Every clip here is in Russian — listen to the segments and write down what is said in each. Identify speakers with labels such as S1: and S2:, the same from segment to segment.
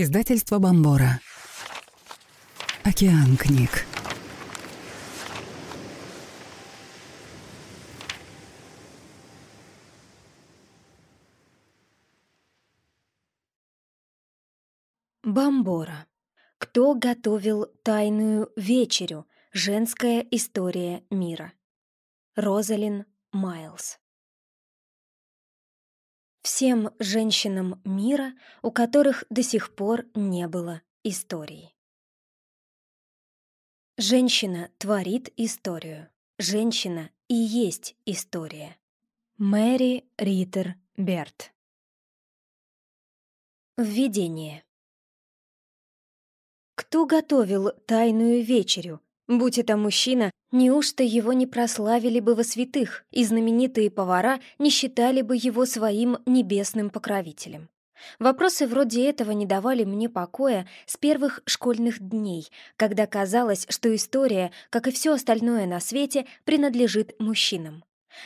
S1: Издательство Бомбора. Океан книг. Бомбора. Кто готовил тайную вечерю? Женская история мира. Розалин Майлз всем женщинам мира, у которых до сих пор не было истории. Женщина творит историю. Женщина и есть история. Мэри Риттер Берт Введение Кто готовил тайную вечерю, Будь это мужчина, неужто его не прославили бы во святых, и знаменитые повара не считали бы его своим небесным покровителем? Вопросы вроде этого не давали мне покоя с первых школьных дней, когда казалось, что история, как и все остальное на свете, принадлежит мужчинам.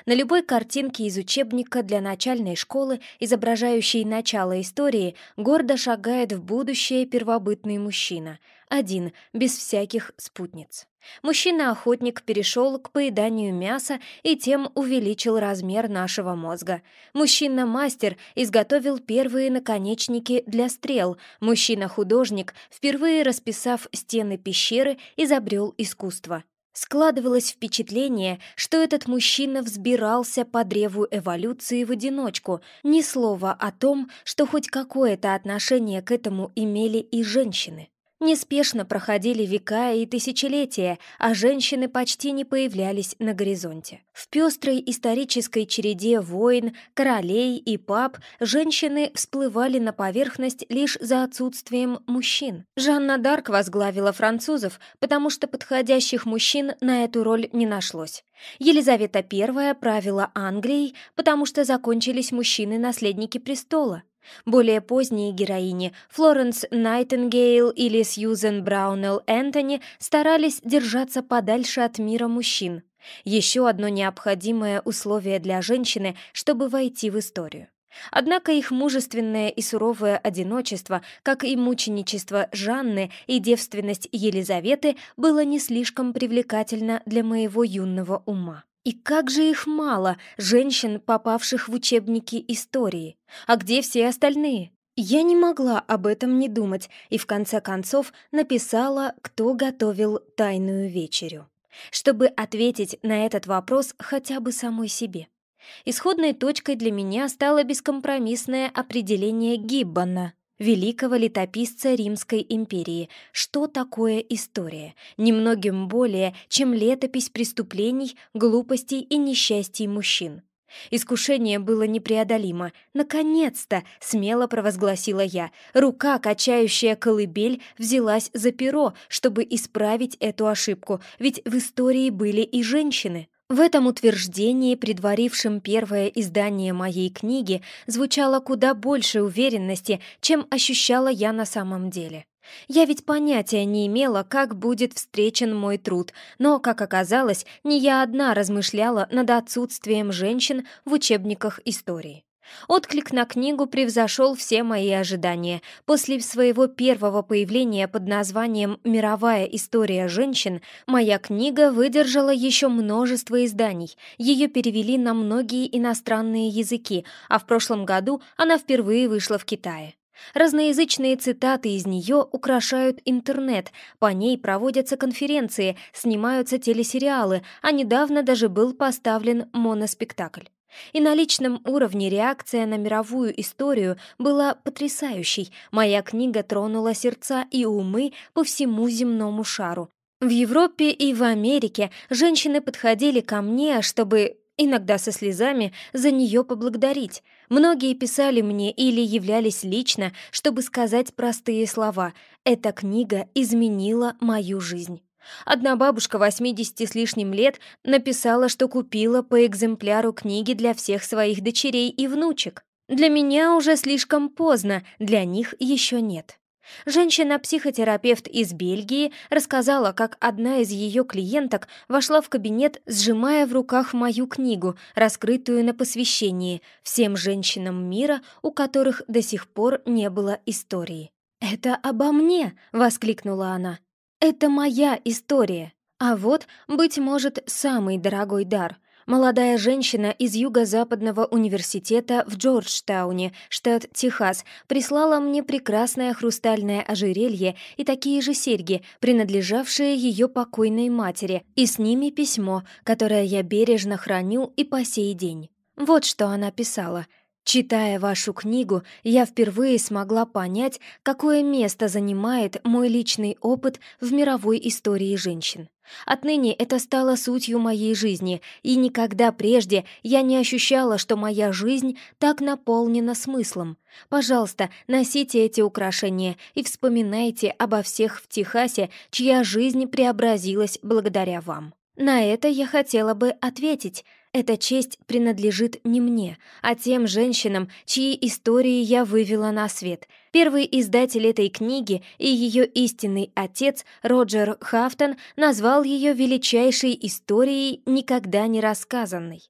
S1: На любой картинке из учебника для начальной школы, изображающей начало истории, гордо шагает в будущее первобытный мужчина. Один, без всяких спутниц. Мужчина-охотник перешел к поеданию мяса и тем увеличил размер нашего мозга. Мужчина-мастер изготовил первые наконечники для стрел. Мужчина-художник, впервые расписав стены пещеры, изобрел искусство. Складывалось впечатление, что этот мужчина взбирался по древу эволюции в одиночку, ни слова о том, что хоть какое-то отношение к этому имели и женщины. Неспешно проходили века и тысячелетия, а женщины почти не появлялись на горизонте. В пестрой исторической череде войн, королей и пап женщины всплывали на поверхность лишь за отсутствием мужчин. Жанна Дарк возглавила французов, потому что подходящих мужчин на эту роль не нашлось. Елизавета I правила Англией, потому что закончились мужчины-наследники престола. Более поздние героини Флоренс Найтингейл или Сьюзен Браунелл Энтони старались держаться подальше от мира мужчин. Еще одно необходимое условие для женщины, чтобы войти в историю. Однако их мужественное и суровое одиночество, как и мученичество Жанны и девственность Елизаветы, было не слишком привлекательно для моего юного ума. И как же их мало, женщин, попавших в учебники истории. А где все остальные? Я не могла об этом не думать и в конце концов написала, кто готовил тайную вечерю, чтобы ответить на этот вопрос хотя бы самой себе. Исходной точкой для меня стало бескомпромиссное определение Гиббона великого летописца Римской империи, что такое история, немногим более, чем летопись преступлений, глупостей и несчастий мужчин. Искушение было непреодолимо. «Наконец-то!» — смело провозгласила я. Рука, качающая колыбель, взялась за перо, чтобы исправить эту ошибку, ведь в истории были и женщины. В этом утверждении, предварившем первое издание моей книги, звучало куда больше уверенности, чем ощущала я на самом деле. Я ведь понятия не имела, как будет встречен мой труд, но, как оказалось, не я одна размышляла над отсутствием женщин в учебниках истории. Отклик на книгу превзошел все мои ожидания. После своего первого появления под названием «Мировая история женщин» моя книга выдержала еще множество изданий. Ее перевели на многие иностранные языки, а в прошлом году она впервые вышла в Китае. Разноязычные цитаты из нее украшают интернет, по ней проводятся конференции, снимаются телесериалы, а недавно даже был поставлен моноспектакль. И на личном уровне реакция на мировую историю была потрясающей. Моя книга тронула сердца и умы по всему земному шару. В Европе и в Америке женщины подходили ко мне, чтобы иногда со слезами, за нее поблагодарить. Многие писали мне или являлись лично, чтобы сказать простые слова «Эта книга изменила мою жизнь». Одна бабушка 80 с лишним лет написала, что купила по экземпляру книги для всех своих дочерей и внучек. Для меня уже слишком поздно, для них еще нет. Женщина-психотерапевт из Бельгии рассказала, как одна из ее клиенток вошла в кабинет, сжимая в руках мою книгу, раскрытую на посвящении всем женщинам мира, у которых до сих пор не было истории. «Это обо мне!» — воскликнула она. Это моя история. А вот, быть может, самый дорогой дар. Молодая женщина из Юго-Западного университета в Джорджтауне, штат Техас, прислала мне прекрасное хрустальное ожерелье и такие же серьги, принадлежавшие ее покойной матери, и с ними письмо, которое я бережно храню и по сей день. Вот что она писала — Читая вашу книгу, я впервые смогла понять, какое место занимает мой личный опыт в мировой истории женщин. Отныне это стало сутью моей жизни, и никогда прежде я не ощущала, что моя жизнь так наполнена смыслом. Пожалуйста, носите эти украшения и вспоминайте обо всех в Техасе, чья жизнь преобразилась благодаря вам. На это я хотела бы ответить – эта честь принадлежит не мне, а тем женщинам, чьи истории я вывела на свет. Первый издатель этой книги и ее истинный отец Роджер Хафтон назвал ее величайшей историей, никогда не рассказанной.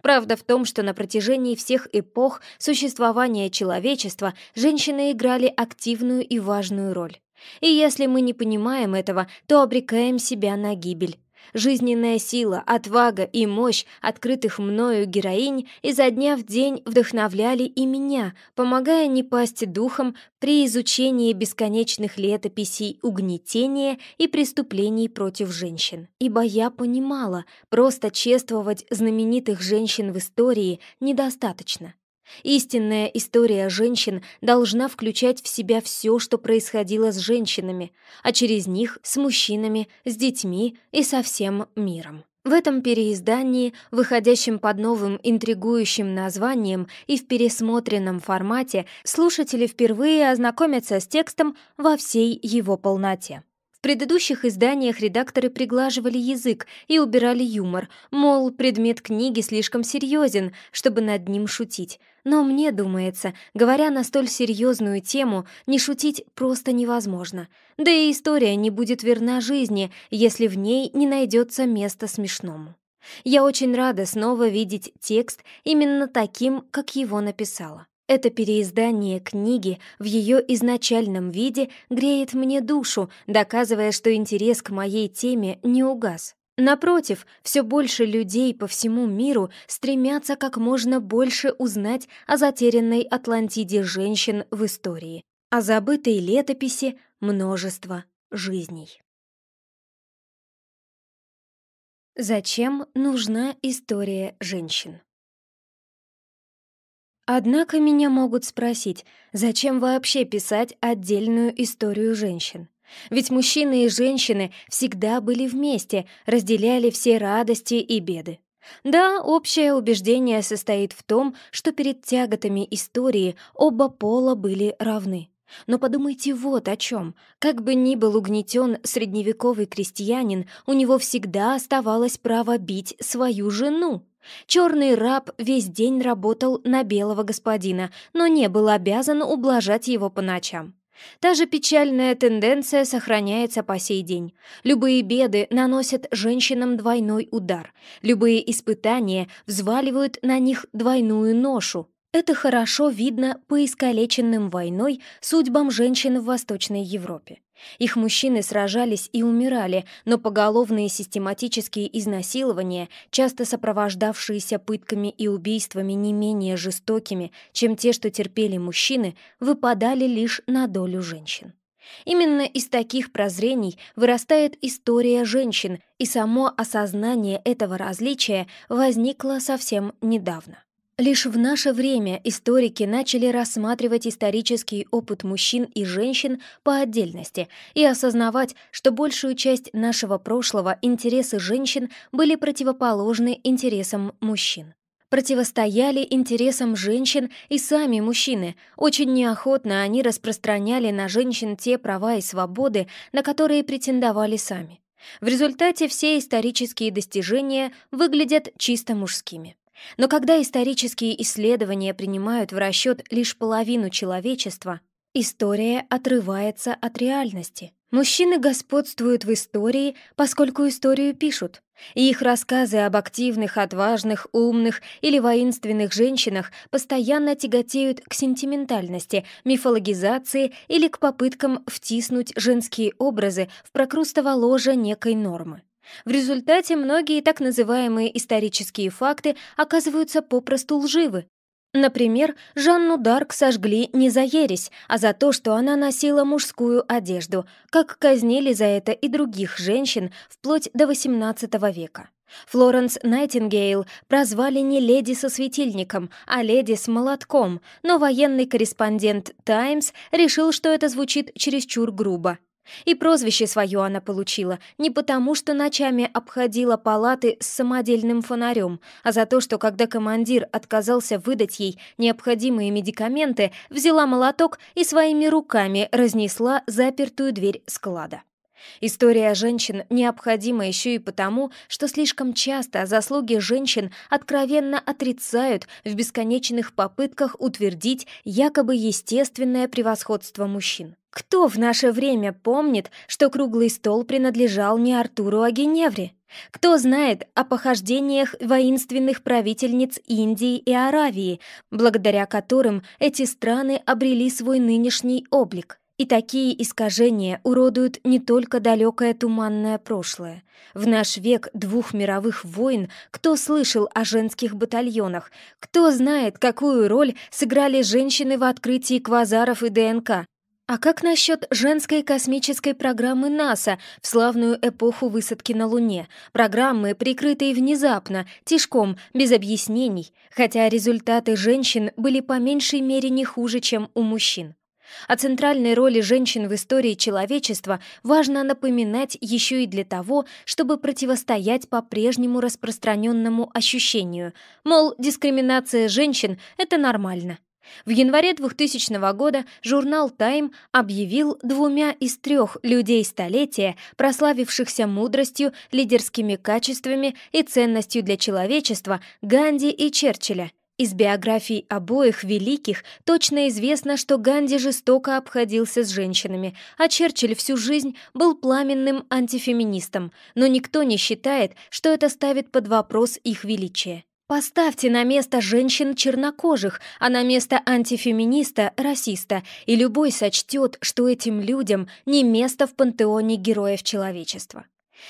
S1: Правда в том, что на протяжении всех эпох существования человечества женщины играли активную и важную роль. И если мы не понимаем этого, то обрекаем себя на гибель. Жизненная сила, отвага и мощь открытых мною героинь изо дня в день вдохновляли и меня, помогая не пасть духом при изучении бесконечных летописей угнетения и преступлений против женщин. Ибо я понимала, просто чествовать знаменитых женщин в истории недостаточно. Истинная история женщин должна включать в себя все, что происходило с женщинами, а через них с мужчинами, с детьми и со всем миром. В этом переиздании, выходящем под новым интригующим названием и в пересмотренном формате, слушатели впервые ознакомятся с текстом во всей его полноте. В предыдущих изданиях редакторы приглаживали язык и убирали юмор, мол, предмет книги слишком серьезен, чтобы над ним шутить. Но мне думается, говоря на столь серьезную тему, не шутить просто невозможно. Да и история не будет верна жизни, если в ней не найдется места смешному. Я очень рада снова видеть текст именно таким, как его написала. Это переиздание книги в ее изначальном виде греет мне душу, доказывая, что интерес к моей теме не угас. Напротив, все больше людей по всему миру стремятся как можно больше узнать о затерянной Атлантиде женщин в истории, о забытой летописи множества жизней. Зачем нужна история женщин? Однако меня могут спросить, зачем вообще писать отдельную историю женщин? Ведь мужчины и женщины всегда были вместе, разделяли все радости и беды. Да, общее убеждение состоит в том, что перед тяготами истории оба пола были равны. Но подумайте вот о чем. Как бы ни был угнетен средневековый крестьянин, у него всегда оставалось право бить свою жену. Черный раб весь день работал на белого господина, но не был обязан ублажать его по ночам. Та же печальная тенденция сохраняется по сей день. Любые беды наносят женщинам двойной удар, любые испытания взваливают на них двойную ношу. Это хорошо видно по искалеченным войной судьбам женщин в Восточной Европе. Их мужчины сражались и умирали, но поголовные систематические изнасилования, часто сопровождавшиеся пытками и убийствами не менее жестокими, чем те, что терпели мужчины, выпадали лишь на долю женщин. Именно из таких прозрений вырастает история женщин, и само осознание этого различия возникло совсем недавно. Лишь в наше время историки начали рассматривать исторический опыт мужчин и женщин по отдельности и осознавать, что большую часть нашего прошлого интересы женщин были противоположны интересам мужчин. Противостояли интересам женщин и сами мужчины. Очень неохотно они распространяли на женщин те права и свободы, на которые претендовали сами. В результате все исторические достижения выглядят чисто мужскими. Но когда исторические исследования принимают в расчет лишь половину человечества, история отрывается от реальности. Мужчины господствуют в истории, поскольку историю пишут. И их рассказы об активных, отважных, умных или воинственных женщинах постоянно тяготеют к сентиментальности, мифологизации или к попыткам втиснуть женские образы в прокрустово ложе некой нормы. В результате многие так называемые исторические факты оказываются попросту лживы. Например, Жанну Дарк сожгли не за ересь, а за то, что она носила мужскую одежду, как казнили за это и других женщин вплоть до XVIII века. Флоренс Найтингейл прозвали не леди со светильником, а леди с молотком, но военный корреспондент «Таймс» решил, что это звучит чересчур грубо и прозвище свое она получила не потому, что ночами обходила палаты с самодельным фонарем, а за то, что когда командир отказался выдать ей необходимые медикаменты, взяла молоток и своими руками разнесла запертую дверь склада. История женщин необходима еще и потому, что слишком часто заслуги женщин откровенно отрицают в бесконечных попытках утвердить якобы естественное превосходство мужчин. Кто в наше время помнит, что круглый стол принадлежал не Артуру, а Геневре? Кто знает о похождениях воинственных правительниц Индии и Аравии, благодаря которым эти страны обрели свой нынешний облик? И такие искажения уродуют не только далекое туманное прошлое. В наш век двух мировых войн кто слышал о женских батальонах? Кто знает, какую роль сыграли женщины в открытии квазаров и ДНК? А как насчет женской космической программы НАСА в славную эпоху высадки на Луне? Программы, прикрытые внезапно, тишком, без объяснений, хотя результаты женщин были по меньшей мере не хуже, чем у мужчин. О центральной роли женщин в истории человечества важно напоминать еще и для того, чтобы противостоять по-прежнему распространенному ощущению, мол, дискриминация женщин – это нормально. В январе 2000 года журнал «Тайм» объявил двумя из трех людей столетия, прославившихся мудростью, лидерскими качествами и ценностью для человечества Ганди и Черчилля. Из биографий обоих великих точно известно, что Ганди жестоко обходился с женщинами, а Черчилль всю жизнь был пламенным антифеминистом, но никто не считает, что это ставит под вопрос их величие. Поставьте на место женщин чернокожих, а на место антифеминиста – расиста, и любой сочтет, что этим людям не место в пантеоне героев человечества.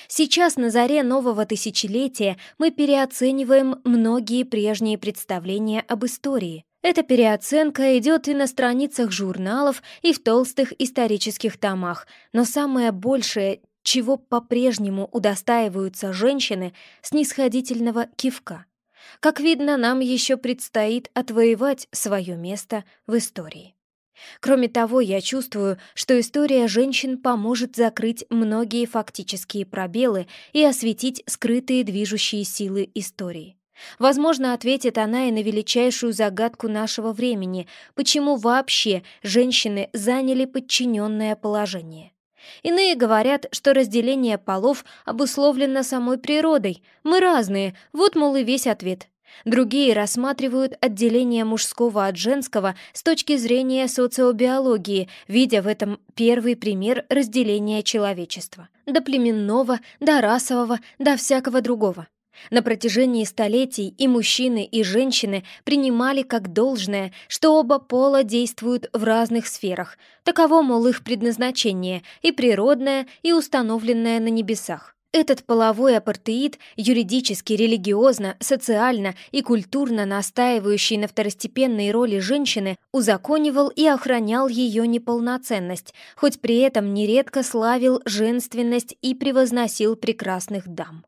S1: Сейчас, на заре нового тысячелетия, мы переоцениваем многие прежние представления об истории. Эта переоценка идет и на страницах журналов, и в толстых исторических томах, но самое большее, чего по-прежнему удостаиваются женщины – снисходительного кивка – как видно, нам еще предстоит отвоевать свое место в истории. Кроме того, я чувствую, что история женщин поможет закрыть многие фактические пробелы и осветить скрытые движущие силы истории. Возможно, ответит она и на величайшую загадку нашего времени, почему вообще женщины заняли подчиненное положение. Иные говорят, что разделение полов обусловлено самой природой. Мы разные, вот, мол, и весь ответ. Другие рассматривают отделение мужского от женского с точки зрения социобиологии, видя в этом первый пример разделения человечества. До племенного, до расового, до всякого другого. На протяжении столетий и мужчины, и женщины принимали как должное, что оба пола действуют в разных сферах. Таково, мол, их предназначение, и природное, и установленное на небесах. Этот половой апартеид, юридически, религиозно, социально и культурно настаивающий на второстепенной роли женщины, узаконивал и охранял ее неполноценность, хоть при этом нередко славил женственность и превозносил прекрасных дам.